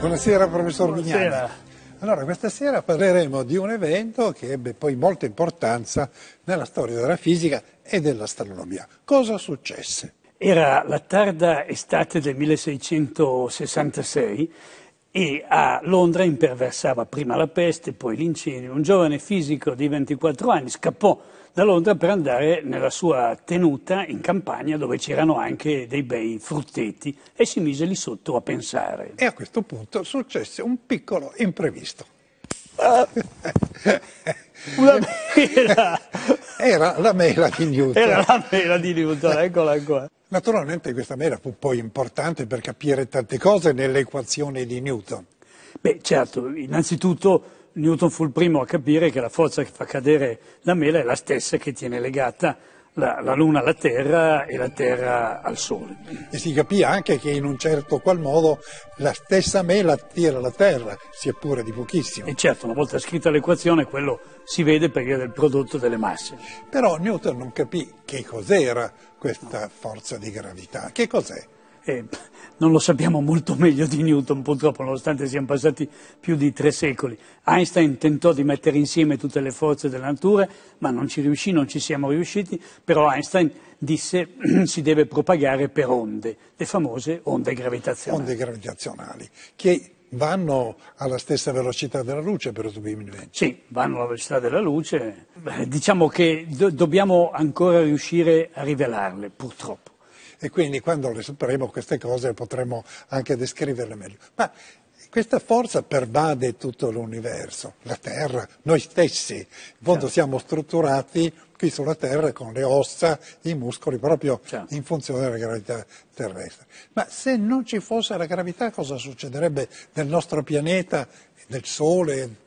Buonasera professor Buonasera. Mignani. Allora, questa sera parleremo di un evento che ebbe poi molta importanza nella storia della fisica e dell'astronomia. Cosa successe? Era la tarda estate del 1666 e a Londra imperversava prima la peste, poi l'incendio. Un giovane fisico di 24 anni scappò da Londra per andare nella sua tenuta in campagna dove c'erano anche dei bei frutteti e si mise lì sotto a pensare. E a questo punto successe un piccolo imprevisto. Ah, una mela! Era la mela di Newton. Era la mela di Newton, eccola qua. Naturalmente questa mela fu poi importante per capire tante cose nell'equazione di Newton. Beh, certo, innanzitutto Newton fu il primo a capire che la forza che fa cadere la mela è la stessa che tiene legata la, la, Luna alla Terra e la Terra al Sole. E si capì anche che in un certo qual modo la stessa mela attira la Terra, sia pure di pochissimo. E certo, una volta scritta l'equazione quello si vede perché è del prodotto delle masse. Però Newton non capì che cos'era questa forza di gravità, che cos'è? eh, non lo sappiamo molto meglio di Newton, purtroppo, nonostante siano passati più di tre secoli. Einstein tentò di mettere insieme tutte le forze della natura, ma non ci riuscì, non ci siamo riusciti, però Einstein disse che si deve propagare per onde, le famose onde gravitazionali. Onde gravitazionali, che vanno alla stessa velocità della luce, per presumibilmente. Sì, vanno alla velocità della luce. Diciamo che do- dobbiamo ancora riuscire a rivelarle, purtroppo e quindi quando le sapremo queste cose potremo anche descriverle meglio. Ma questa forza pervade tutto l'universo, la Terra, noi stessi. In fondo certo. siamo strutturati qui sulla Terra con le ossa, i muscoli, proprio certo. in funzione della gravità terrestre. Ma se non ci fosse la gravità cosa succederebbe nel nostro pianeta, nel Sole,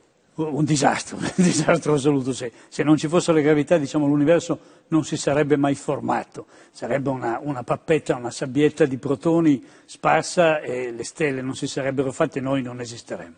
un disastro, un disastro assoluto. Se, se, non ci fosse la gravità, diciamo, l'universo non si sarebbe mai formato, sarebbe una, una, pappetta, una sabbietta di protoni sparsa e le stelle non si sarebbero fatte, e noi non esisteremmo.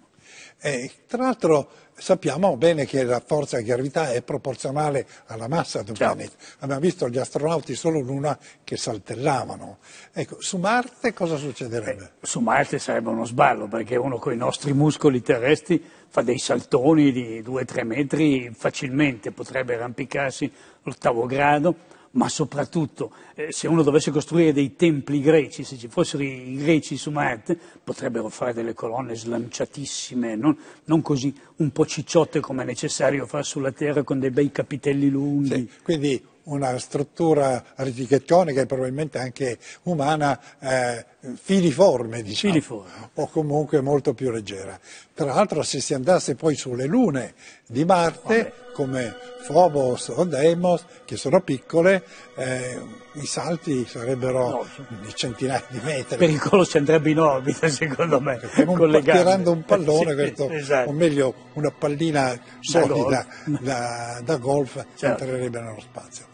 E, tra l'altro sappiamo bene che la forza di gravità è proporzionale alla massa di un certo. pianeta. Abbiamo visto gli astronauti solo l'una che saltellavano. Ecco, su Marte cosa succederebbe? Eh, su Marte sarebbe uno sballo perché uno con i nostri muscoli terrestri fa dei saltoni di 2-3 metri facilmente, potrebbe arrampicarsi all'ottavo grado ma soprattutto eh, se uno dovesse costruire dei templi greci, se ci fossero i greci su Marte, potrebbero fare delle colonne slanciatissime, non, non così un po' cicciotte come è necessario fare sulla Terra con dei bei capitelli lunghi. Sì, quindi una struttura architettonica e probabilmente anche umana eh, filiforme, diciamo, filiforme. o comunque molto più leggera. Tra l'altro se si andasse poi sulle lune di Marte, come Phobos o Deimos, che sono piccole, eh, i salti sarebbero di centinaia di metri. Pericolo si andrebbe in orbita, secondo me, con, con le tirando un pallone, sì, questo, esatto. o meglio una pallina solida da, da, da golf, certo. entrerebbe nello spazio.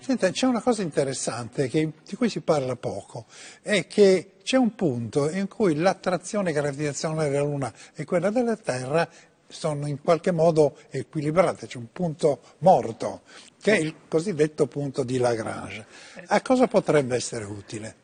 Senta, c'è una cosa interessante che, di cui si parla poco, è che c'è un punto in cui l'attrazione gravitazionale della Luna e quella della Terra sono in qualche modo equilibrate, c'è un punto morto, che è il cosiddetto punto di Lagrange. A cosa potrebbe essere utile?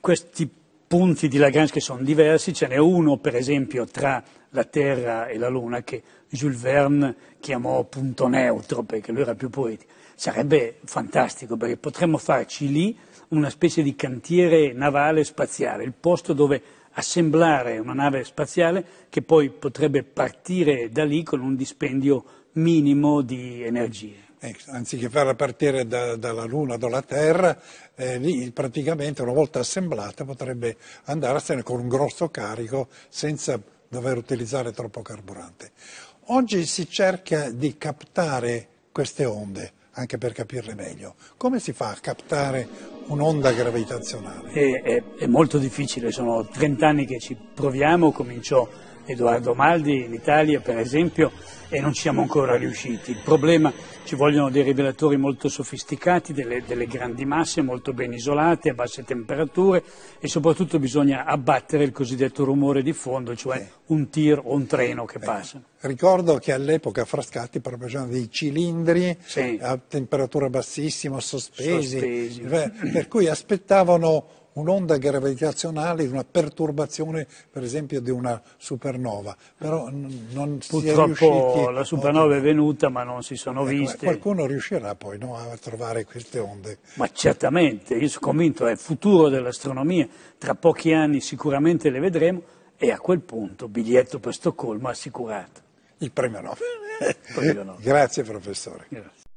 Questi punti di Lagrange che sono diversi, ce n'è uno per esempio tra la Terra e la Luna che Jules Verne chiamò punto neutro perché lui era più poetico. Sarebbe fantastico perché potremmo farci lì una specie di cantiere navale spaziale, il posto dove assemblare una nave spaziale che poi potrebbe partire da lì con un dispendio minimo di energie eh, anziché farla partire da, dalla Luna dalla Terra, eh, lì praticamente una volta assemblata potrebbe andarsene con un grosso carico senza dover utilizzare troppo carburante. Oggi si cerca di captare queste onde anche per capirle meglio. Come si fa a captare un'onda gravitazionale? È, è, è molto difficile, sono 30 anni che ci proviamo, cominciò Edoardo Maldi in Italia per esempio e non ci siamo ancora riusciti. Il problema ci vogliono dei rivelatori molto sofisticati, delle, delle grandi masse molto ben isolate, a basse temperature e soprattutto bisogna abbattere il cosiddetto rumore di fondo, cioè eh. un tir o un treno che eh. passa. Ricordo che all'epoca Frascatti proponeva dei cilindri sì. a temperatura bassissima, sospesi, sospesi. per cui aspettavano un'onda gravitazionale, una perturbazione per esempio di una supernova, però non Purtroppo si è riusciti... la supernova è venuta ma non si sono ecco, viste. Qualcuno riuscirà poi no, a trovare queste onde. Ma certamente, io sono convinto, è il futuro dell'astronomia, tra pochi anni sicuramente le vedremo e a quel punto biglietto per Stoccolma assicurato. Il premio Nobel. Grazie professore. Grazie.